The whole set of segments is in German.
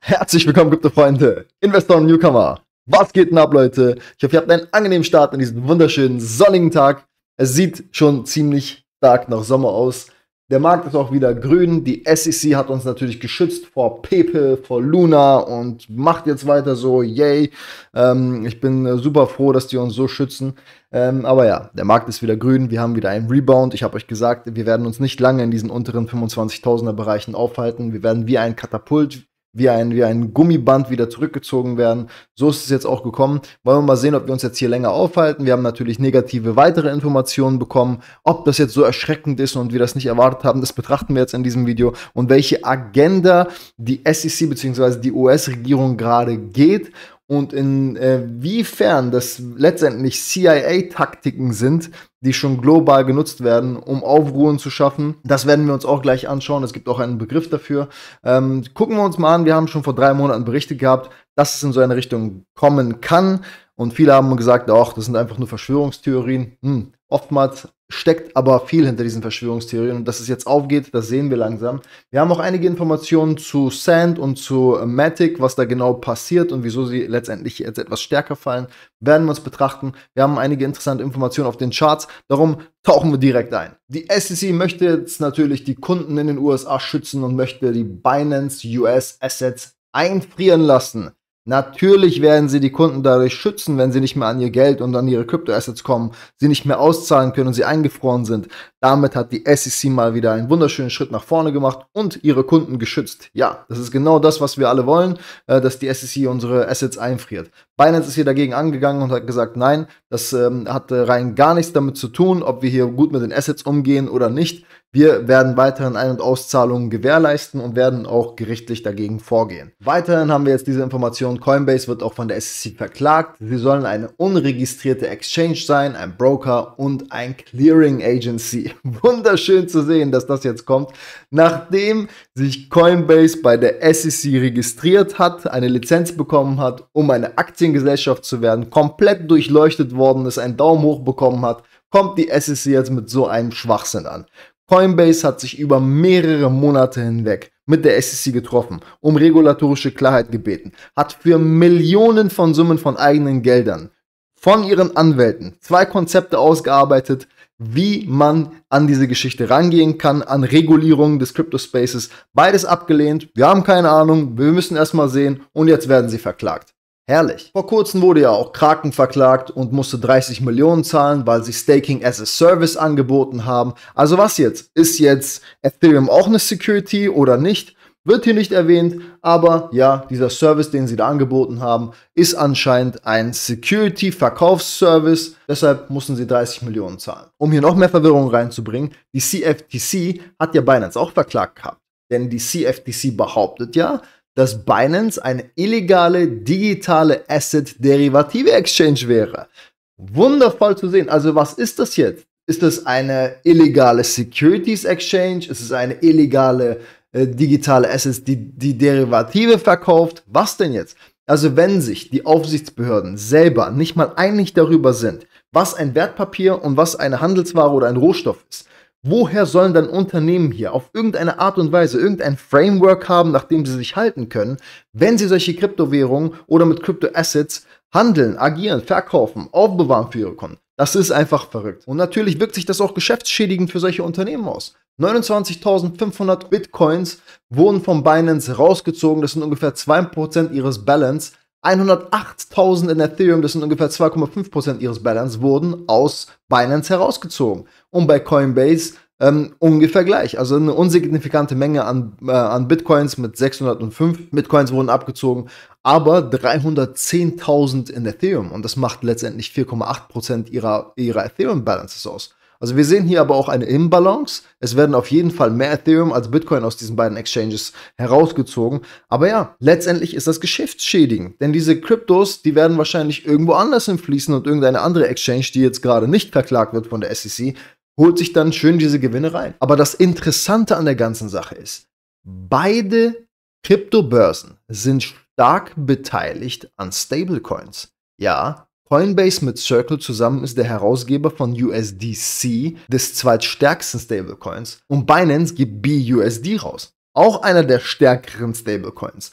Herzlich willkommen, gute freunde Investoren und Newcomer. Was geht denn ab, Leute? Ich hoffe, ihr habt einen angenehmen Start an diesem wunderschönen sonnigen Tag. Es sieht schon ziemlich stark nach Sommer aus. Der Markt ist auch wieder grün. Die SEC hat uns natürlich geschützt vor Pepe, vor Luna und macht jetzt weiter so. Yay. Ähm, ich bin äh, super froh, dass die uns so schützen. Ähm, aber ja, der Markt ist wieder grün. Wir haben wieder einen Rebound. Ich habe euch gesagt, wir werden uns nicht lange in diesen unteren 25.000er Bereichen aufhalten. Wir werden wie ein Katapult wie ein, wie ein Gummiband wieder zurückgezogen werden. So ist es jetzt auch gekommen. Wollen wir mal sehen, ob wir uns jetzt hier länger aufhalten. Wir haben natürlich negative weitere Informationen bekommen. Ob das jetzt so erschreckend ist und wir das nicht erwartet haben, das betrachten wir jetzt in diesem Video. Und welche Agenda die SEC bzw. die US-Regierung gerade geht und inwiefern äh, das letztendlich CIA-Taktiken sind, die schon global genutzt werden, um Aufruhen zu schaffen. Das werden wir uns auch gleich anschauen. Es gibt auch einen Begriff dafür. Ähm, gucken wir uns mal an. Wir haben schon vor drei Monaten Berichte gehabt, dass es in so eine Richtung kommen kann. Und viele haben gesagt, auch das sind einfach nur Verschwörungstheorien. Hm. Oftmals steckt aber viel hinter diesen Verschwörungstheorien und dass es jetzt aufgeht, das sehen wir langsam. Wir haben auch einige Informationen zu Sand und zu Matic, was da genau passiert und wieso sie letztendlich jetzt etwas stärker fallen, werden wir uns betrachten. Wir haben einige interessante Informationen auf den Charts, darum tauchen wir direkt ein. Die SEC möchte jetzt natürlich die Kunden in den USA schützen und möchte die Binance US Assets einfrieren lassen. Natürlich werden sie die Kunden dadurch schützen, wenn sie nicht mehr an ihr Geld und an ihre Kryptoassets kommen, sie nicht mehr auszahlen können und sie eingefroren sind. Damit hat die SEC mal wieder einen wunderschönen Schritt nach vorne gemacht und ihre Kunden geschützt. Ja, das ist genau das, was wir alle wollen, äh, dass die SEC unsere Assets einfriert. Binance ist hier dagegen angegangen und hat gesagt, nein, das ähm, hat rein gar nichts damit zu tun, ob wir hier gut mit den Assets umgehen oder nicht. Wir werden weiterhin Ein- und Auszahlungen gewährleisten und werden auch gerichtlich dagegen vorgehen. Weiterhin haben wir jetzt diese Information, Coinbase wird auch von der SEC verklagt. Sie sollen eine unregistrierte Exchange sein, ein Broker und ein Clearing Agency. Wunderschön zu sehen, dass das jetzt kommt. Nachdem sich Coinbase bei der SEC registriert hat, eine Lizenz bekommen hat, um eine Aktie Aktiengesellschaft zu werden, komplett durchleuchtet worden ist, einen Daumen hoch bekommen hat, kommt die SEC jetzt mit so einem Schwachsinn an. Coinbase hat sich über mehrere Monate hinweg mit der SEC getroffen, um regulatorische Klarheit gebeten, hat für Millionen von Summen von eigenen Geldern von ihren Anwälten zwei Konzepte ausgearbeitet, wie man an diese Geschichte rangehen kann, an Regulierung des Crypto Spaces. Beides abgelehnt. Wir haben keine Ahnung. Wir müssen erstmal sehen. Und jetzt werden sie verklagt. Herrlich. Vor kurzem wurde ja auch Kraken verklagt und musste 30 Millionen zahlen, weil sie Staking as a Service angeboten haben. Also was jetzt? Ist jetzt Ethereum auch eine Security oder nicht? Wird hier nicht erwähnt, aber ja, dieser Service, den sie da angeboten haben, ist anscheinend ein Security-Verkaufsservice. Deshalb mussten sie 30 Millionen zahlen. Um hier noch mehr Verwirrung reinzubringen, die CFTC hat ja Binance auch verklagt gehabt. Denn die CFTC behauptet ja, dass Binance eine illegale digitale Asset-Derivative-Exchange wäre. Wundervoll zu sehen. Also was ist das jetzt? Ist das eine illegale Securities Exchange? Ist es eine illegale äh, digitale Assets, die, die Derivative verkauft? Was denn jetzt? Also wenn sich die Aufsichtsbehörden selber nicht mal einig darüber sind, was ein Wertpapier und was eine Handelsware oder ein Rohstoff ist, Woher sollen dann Unternehmen hier auf irgendeine Art und Weise irgendein Framework haben, nach dem sie sich halten können, wenn sie solche Kryptowährungen oder mit Kryptoassets handeln, agieren, verkaufen, aufbewahren für ihre Kunden? Das ist einfach verrückt. Und natürlich wirkt sich das auch geschäftsschädigend für solche Unternehmen aus. 29.500 Bitcoins wurden von Binance rausgezogen. Das sind ungefähr 2% ihres Balance. 108.000 in Ethereum, das sind ungefähr 2,5% ihres Balance, wurden aus Binance herausgezogen. Und bei Coinbase ähm, ungefähr gleich. Also eine unsignifikante Menge an, äh, an Bitcoins mit 605 Bitcoins wurden abgezogen, aber 310.000 in Ethereum. Und das macht letztendlich 4,8% ihrer, ihrer Ethereum-Balances aus. Also wir sehen hier aber auch eine Imbalance. Es werden auf jeden Fall mehr Ethereum als Bitcoin aus diesen beiden Exchanges herausgezogen. Aber ja, letztendlich ist das geschäftsschädigend. Denn diese Kryptos, die werden wahrscheinlich irgendwo anders hinfließen und irgendeine andere Exchange, die jetzt gerade nicht verklagt wird von der SEC, holt sich dann schön diese Gewinne rein. Aber das Interessante an der ganzen Sache ist, beide Kryptobörsen sind stark beteiligt an Stablecoins. Ja, Coinbase mit Circle zusammen ist der Herausgeber von USDC, des zweitstärksten Stablecoins, und Binance gibt BUSD raus, auch einer der stärkeren Stablecoins.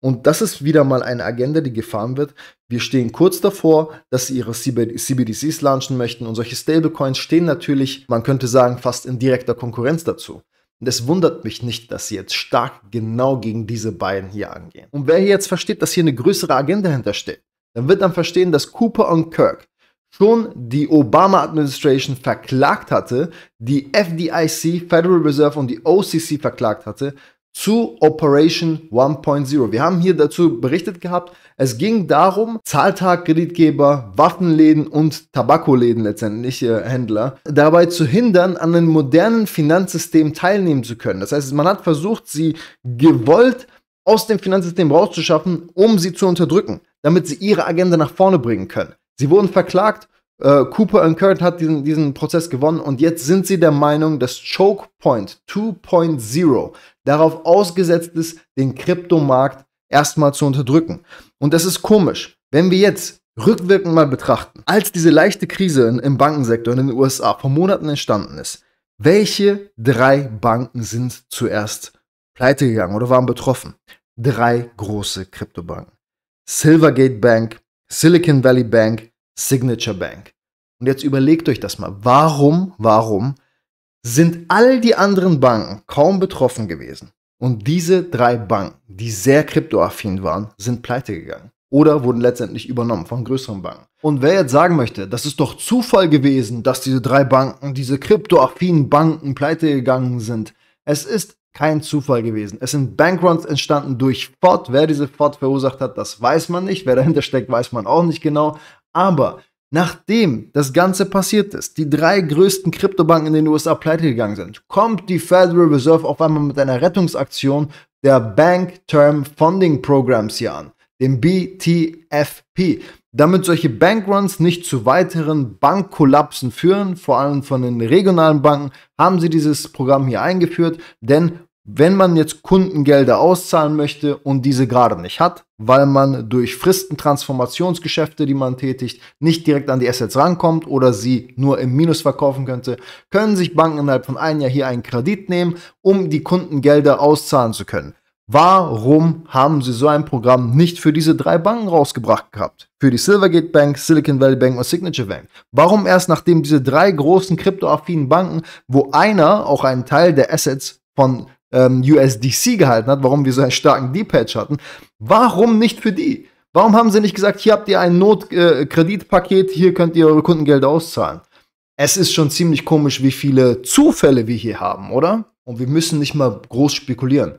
Und das ist wieder mal eine Agenda, die gefahren wird. Wir stehen kurz davor, dass sie ihre CBDCs launchen möchten und solche Stablecoins stehen natürlich, man könnte sagen, fast in direkter Konkurrenz dazu. Und es wundert mich nicht, dass sie jetzt stark genau gegen diese beiden hier angehen. Und wer hier jetzt versteht, dass hier eine größere Agenda hintersteht, dann wird man verstehen, dass Cooper und Kirk schon die Obama Administration verklagt hatte, die FDIC, Federal Reserve und die OCC verklagt hatte zu Operation 1.0. Wir haben hier dazu berichtet gehabt, es ging darum, Zahltag-Kreditgeber, Waffenläden und Tabakoläden letztendlich, äh, Händler, dabei zu hindern, an einem modernen Finanzsystem teilnehmen zu können. Das heißt, man hat versucht, sie gewollt aus dem Finanzsystem rauszuschaffen, um sie zu unterdrücken damit sie ihre Agenda nach vorne bringen können. Sie wurden verklagt, äh, Cooper und Kurt hat diesen, diesen Prozess gewonnen und jetzt sind sie der Meinung, dass Choke Point 2.0 darauf ausgesetzt ist, den Kryptomarkt erstmal zu unterdrücken. Und das ist komisch. Wenn wir jetzt rückwirkend mal betrachten, als diese leichte Krise in, im Bankensektor in den USA vor Monaten entstanden ist, welche drei Banken sind zuerst pleite gegangen oder waren betroffen? Drei große Kryptobanken. Silvergate Bank, Silicon Valley Bank, Signature Bank. Und jetzt überlegt euch das mal. Warum, warum sind all die anderen Banken kaum betroffen gewesen? Und diese drei Banken, die sehr kryptoaffin waren, sind pleite gegangen oder wurden letztendlich übernommen von größeren Banken. Und wer jetzt sagen möchte, das ist doch Zufall gewesen, dass diese drei Banken, diese kryptoaffinen Banken pleite gegangen sind, es ist kein Zufall gewesen. Es sind Bankruns entstanden durch Ford. Wer diese Ford verursacht hat, das weiß man nicht. Wer dahinter steckt, weiß man auch nicht genau. Aber nachdem das Ganze passiert ist, die drei größten Kryptobanken in den USA pleite gegangen sind, kommt die Federal Reserve auf einmal mit einer Rettungsaktion der Bank Term Funding Programs hier an dem BTFP, damit solche Bankruns nicht zu weiteren Bankkollapsen führen, vor allem von den regionalen Banken, haben sie dieses Programm hier eingeführt, denn wenn man jetzt Kundengelder auszahlen möchte und diese gerade nicht hat, weil man durch Fristentransformationsgeschäfte, die man tätigt, nicht direkt an die Assets rankommt oder sie nur im Minus verkaufen könnte, können sich Banken innerhalb von einem Jahr hier einen Kredit nehmen, um die Kundengelder auszahlen zu können. Warum haben sie so ein Programm nicht für diese drei Banken rausgebracht gehabt? Für die Silvergate Bank, Silicon Valley Bank und Signature Bank. Warum erst nachdem diese drei großen kryptoaffinen Banken, wo einer auch einen Teil der Assets von ähm, USDC gehalten hat, warum wir so einen starken D-Patch hatten, warum nicht für die? Warum haben sie nicht gesagt, hier habt ihr ein Notkreditpaket, äh, hier könnt ihr eure Kundengelder auszahlen? Es ist schon ziemlich komisch, wie viele Zufälle wir hier haben, oder? Und wir müssen nicht mal groß spekulieren.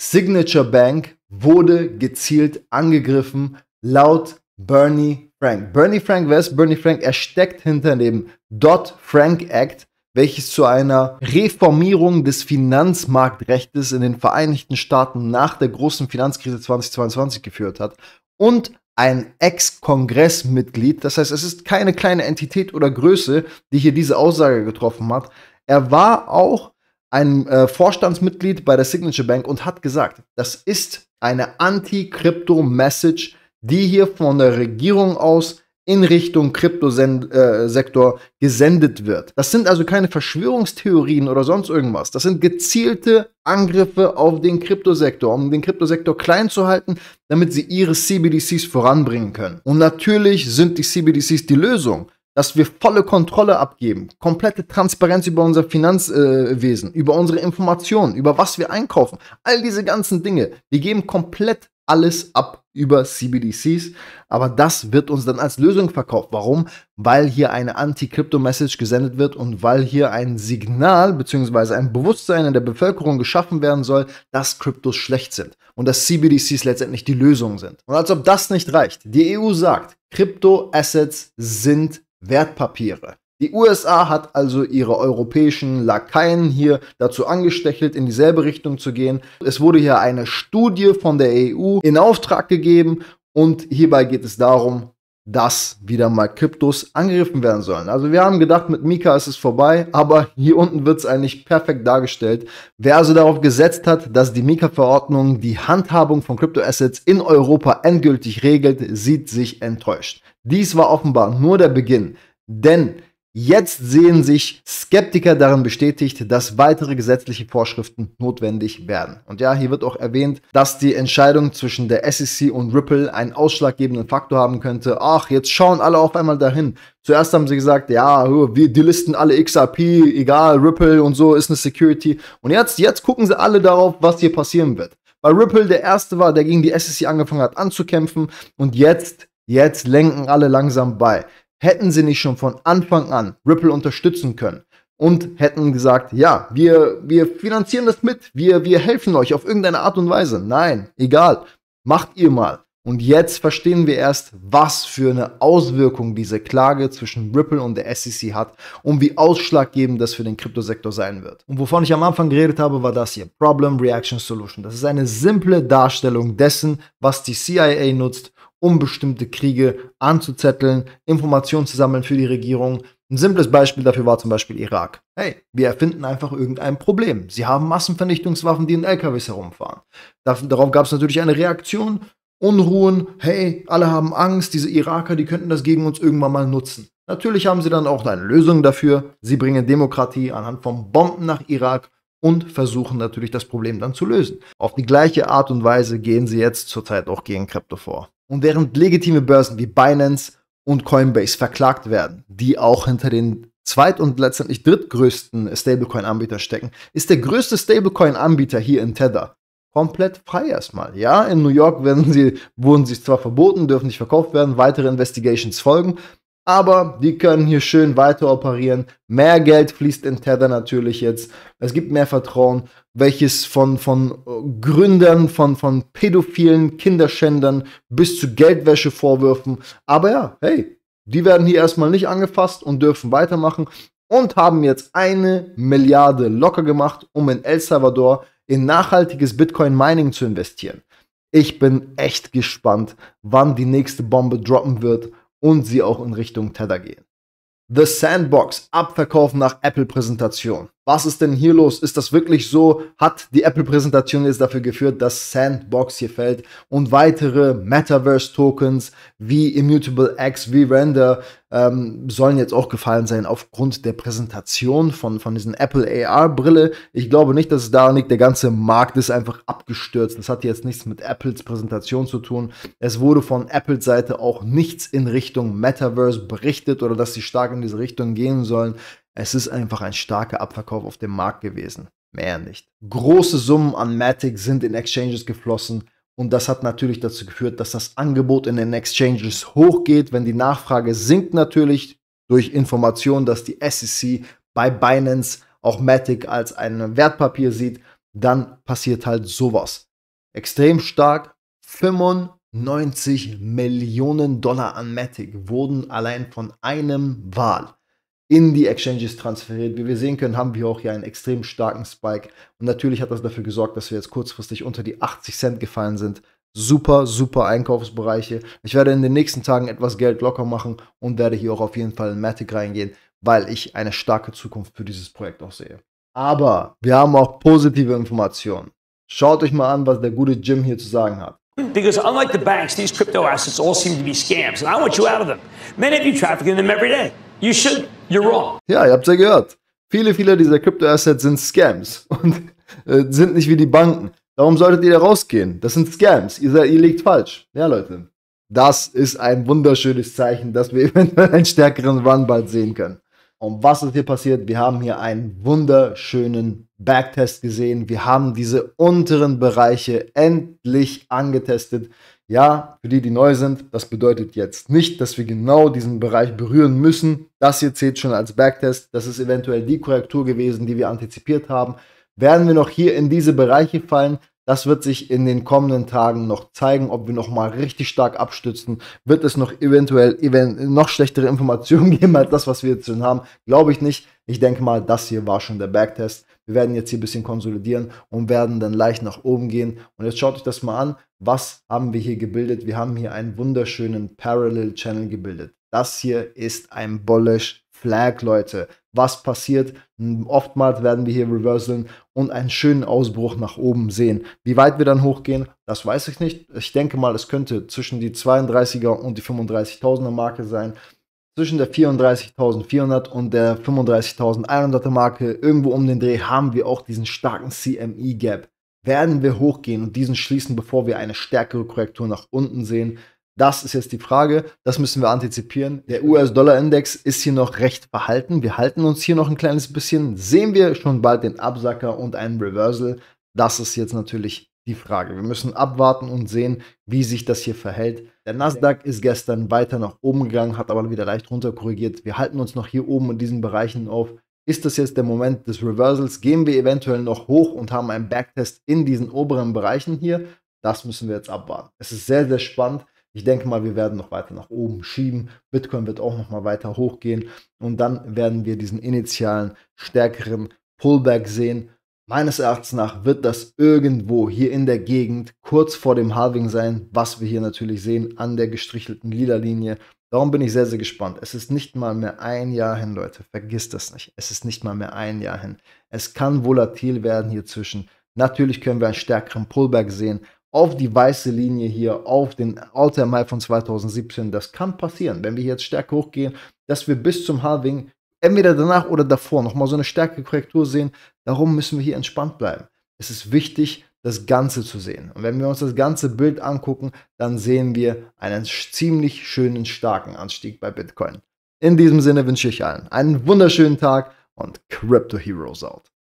Signature Bank wurde gezielt angegriffen, laut Bernie Frank. Bernie Frank, wer ist Bernie Frank? Er steckt hinter dem Dodd-Frank Act, welches zu einer Reformierung des Finanzmarktrechts in den Vereinigten Staaten nach der großen Finanzkrise 2022 geführt hat und ein Ex-Kongressmitglied, das heißt, es ist keine kleine Entität oder Größe, die hier diese Aussage getroffen hat. Er war auch ein äh, Vorstandsmitglied bei der Signature Bank und hat gesagt, das ist eine Anti-Krypto-Message, die hier von der Regierung aus in Richtung Kryptosektor äh, gesendet wird. Das sind also keine Verschwörungstheorien oder sonst irgendwas. Das sind gezielte Angriffe auf den Kryptosektor, um den Kryptosektor klein zu halten, damit sie ihre CBDCs voranbringen können. Und natürlich sind die CBDCs die Lösung dass wir volle Kontrolle abgeben, komplette Transparenz über unser Finanzwesen, äh, über unsere Informationen, über was wir einkaufen, all diese ganzen Dinge. Wir geben komplett alles ab über CBDCs, aber das wird uns dann als Lösung verkauft. Warum? Weil hier eine Anti-Crypto-Message gesendet wird und weil hier ein Signal bzw. ein Bewusstsein in der Bevölkerung geschaffen werden soll, dass Kryptos schlecht sind und dass CBDCs letztendlich die Lösung sind. Und als ob das nicht reicht, die EU sagt, crypto assets sind Wertpapiere. Die USA hat also ihre europäischen Lakaien hier dazu angestechelt, in dieselbe Richtung zu gehen. Es wurde hier eine Studie von der EU in Auftrag gegeben und hierbei geht es darum, dass wieder mal Kryptos angegriffen werden sollen. Also wir haben gedacht, mit Mika ist es vorbei, aber hier unten wird es eigentlich perfekt dargestellt. Wer also darauf gesetzt hat, dass die Mika-Verordnung die Handhabung von Kryptoassets in Europa endgültig regelt, sieht sich enttäuscht. Dies war offenbar nur der Beginn, denn Jetzt sehen sich Skeptiker darin bestätigt, dass weitere gesetzliche Vorschriften notwendig werden. Und ja, hier wird auch erwähnt, dass die Entscheidung zwischen der SEC und Ripple einen ausschlaggebenden Faktor haben könnte. Ach, jetzt schauen alle auf einmal dahin. Zuerst haben sie gesagt, ja, oh, wir, die listen alle XRP, egal, Ripple und so ist eine Security. Und jetzt, jetzt gucken sie alle darauf, was hier passieren wird. Weil Ripple der Erste war, der gegen die SEC angefangen hat anzukämpfen und jetzt Jetzt lenken alle langsam bei hätten sie nicht schon von Anfang an Ripple unterstützen können und hätten gesagt, ja, wir, wir finanzieren das mit, wir, wir helfen euch auf irgendeine Art und Weise. Nein, egal, macht ihr mal. Und jetzt verstehen wir erst, was für eine Auswirkung diese Klage zwischen Ripple und der SEC hat und wie ausschlaggebend das für den Kryptosektor sein wird. Und wovon ich am Anfang geredet habe, war das hier, Problem Reaction Solution. Das ist eine simple Darstellung dessen, was die CIA nutzt, um bestimmte Kriege anzuzetteln, Informationen zu sammeln für die Regierung. Ein simples Beispiel dafür war zum Beispiel Irak. Hey, wir erfinden einfach irgendein Problem. Sie haben Massenvernichtungswaffen, die in LKWs herumfahren. Darauf gab es natürlich eine Reaktion Unruhen, hey, alle haben Angst, diese Iraker, die könnten das gegen uns irgendwann mal nutzen. Natürlich haben sie dann auch eine Lösung dafür. Sie bringen Demokratie anhand von Bomben nach Irak und versuchen natürlich das Problem dann zu lösen. Auf die gleiche Art und Weise gehen sie jetzt zurzeit auch gegen Krypto vor. Und während legitime Börsen wie Binance und Coinbase verklagt werden, die auch hinter den zweit- und letztendlich drittgrößten Stablecoin-Anbieter stecken, ist der größte Stablecoin-Anbieter hier in Tether komplett frei erstmal. Ja, in New York werden sie, wurden sie zwar verboten, dürfen nicht verkauft werden, weitere Investigations folgen, aber die können hier schön weiter operieren. Mehr Geld fließt in Tether natürlich jetzt. Es gibt mehr Vertrauen, welches von, von äh, Gründern, von, von pädophilen Kinderschändern bis zu Geldwäschevorwürfen. Aber ja, hey, die werden hier erstmal nicht angefasst und dürfen weitermachen und haben jetzt eine Milliarde locker gemacht, um in El Salvador in nachhaltiges Bitcoin-Mining zu investieren. Ich bin echt gespannt, wann die nächste Bombe droppen wird und sie auch in Richtung Tether gehen. The Sandbox, Abverkauf nach Apple-Präsentation was ist denn hier los? Ist das wirklich so? Hat die Apple-Präsentation jetzt dafür geführt, dass Sandbox hier fällt und weitere Metaverse-Tokens wie Immutable X, wie Render ähm, sollen jetzt auch gefallen sein aufgrund der Präsentation von, von diesen Apple AR-Brille. Ich glaube nicht, dass es daran liegt, der ganze Markt ist einfach abgestürzt. Das hat jetzt nichts mit Apples Präsentation zu tun. Es wurde von Apples Seite auch nichts in Richtung Metaverse berichtet oder dass sie stark in diese Richtung gehen sollen. Es ist einfach ein starker Abverkauf auf dem Markt gewesen. Mehr nicht. Große Summen an Matic sind in Exchanges geflossen und das hat natürlich dazu geführt, dass das Angebot in den Exchanges hochgeht, wenn die Nachfrage sinkt natürlich durch Informationen, dass die SEC bei Binance auch Matic als ein Wertpapier sieht, dann passiert halt sowas. Extrem stark, 95 Millionen Dollar an Matic wurden allein von einem Wahl in die Exchanges transferiert. Wie wir sehen können, haben wir auch hier einen extrem starken Spike. Und natürlich hat das dafür gesorgt, dass wir jetzt kurzfristig unter die 80 Cent gefallen sind. Super, super Einkaufsbereiche. Ich werde in den nächsten Tagen etwas Geld locker machen und werde hier auch auf jeden Fall in Matic reingehen, weil ich eine starke Zukunft für dieses Projekt auch sehe. Aber wir haben auch positive Informationen. Schaut euch mal an, was der gute Jim hier zu sagen hat. Because unlike the banks, these crypto assets all seem to be scams, and I want you out of them. Many of you traffic in them every day. You should. You're wrong. Ja, ihr habt ja gehört. Viele, viele dieser Kryptoassets sind Scams und äh, sind nicht wie die Banken. Darum solltet ihr da rausgehen. Das sind Scams. Ihr, seid, ihr liegt falsch. Ja, Leute. Das ist ein wunderschönes Zeichen, dass wir eventuell einen stärkeren Run bald sehen können. Und was ist hier passiert? Wir haben hier einen wunderschönen Backtest gesehen. Wir haben diese unteren Bereiche endlich angetestet. Ja, für die, die neu sind, das bedeutet jetzt nicht, dass wir genau diesen Bereich berühren müssen. Das hier zählt schon als Backtest. Das ist eventuell die Korrektur gewesen, die wir antizipiert haben. Werden wir noch hier in diese Bereiche fallen? Das wird sich in den kommenden Tagen noch zeigen, ob wir nochmal richtig stark abstützen. Wird es noch eventuell noch schlechtere Informationen geben als das, was wir jetzt schon haben? Glaube ich nicht. Ich denke mal, das hier war schon der Backtest. Wir werden jetzt hier ein bisschen konsolidieren und werden dann leicht nach oben gehen. Und jetzt schaut euch das mal an. Was haben wir hier gebildet? Wir haben hier einen wunderschönen Parallel Channel gebildet. Das hier ist ein Bullish Flag, Leute. Was passiert? Oftmals werden wir hier reverseln und einen schönen Ausbruch nach oben sehen. Wie weit wir dann hochgehen, das weiß ich nicht. Ich denke mal, es könnte zwischen die 32er und die 35.000er Marke sein zwischen der 34.400 und der 35.100er Marke, irgendwo um den Dreh, haben wir auch diesen starken CME-Gap. Werden wir hochgehen und diesen schließen, bevor wir eine stärkere Korrektur nach unten sehen? Das ist jetzt die Frage. Das müssen wir antizipieren. Der US-Dollar-Index ist hier noch recht verhalten. Wir halten uns hier noch ein kleines bisschen. Sehen wir schon bald den Absacker und einen Reversal? Das ist jetzt natürlich die Frage. Wir müssen abwarten und sehen, wie sich das hier verhält. Der Nasdaq ist gestern weiter nach oben gegangen, hat aber wieder leicht runter korrigiert. Wir halten uns noch hier oben in diesen Bereichen auf. Ist das jetzt der Moment des Reversals? Gehen wir eventuell noch hoch und haben einen Backtest in diesen oberen Bereichen hier? Das müssen wir jetzt abwarten. Es ist sehr, sehr spannend. Ich denke mal, wir werden noch weiter nach oben schieben. Bitcoin wird auch noch mal weiter hochgehen und dann werden wir diesen initialen stärkeren Pullback sehen Meines Erachtens nach wird das irgendwo hier in der Gegend kurz vor dem Halving sein, was wir hier natürlich sehen an der gestrichelten lila Linie. Darum bin ich sehr, sehr gespannt. Es ist nicht mal mehr ein Jahr hin, Leute. Vergisst das nicht. Es ist nicht mal mehr ein Jahr hin. Es kann volatil werden hier zwischen. Natürlich können wir einen stärkeren Pullback sehen auf die weiße Linie hier, auf den All-Time High von 2017. Das kann passieren, wenn wir jetzt stärker hochgehen, dass wir bis zum Halving entweder danach oder davor nochmal so eine stärkere Korrektur sehen, Darum müssen wir hier entspannt bleiben. Es ist wichtig, das Ganze zu sehen. Und wenn wir uns das ganze Bild angucken, dann sehen wir einen ziemlich schönen, starken Anstieg bei Bitcoin. In diesem Sinne wünsche ich allen einen wunderschönen Tag und Crypto Heroes out.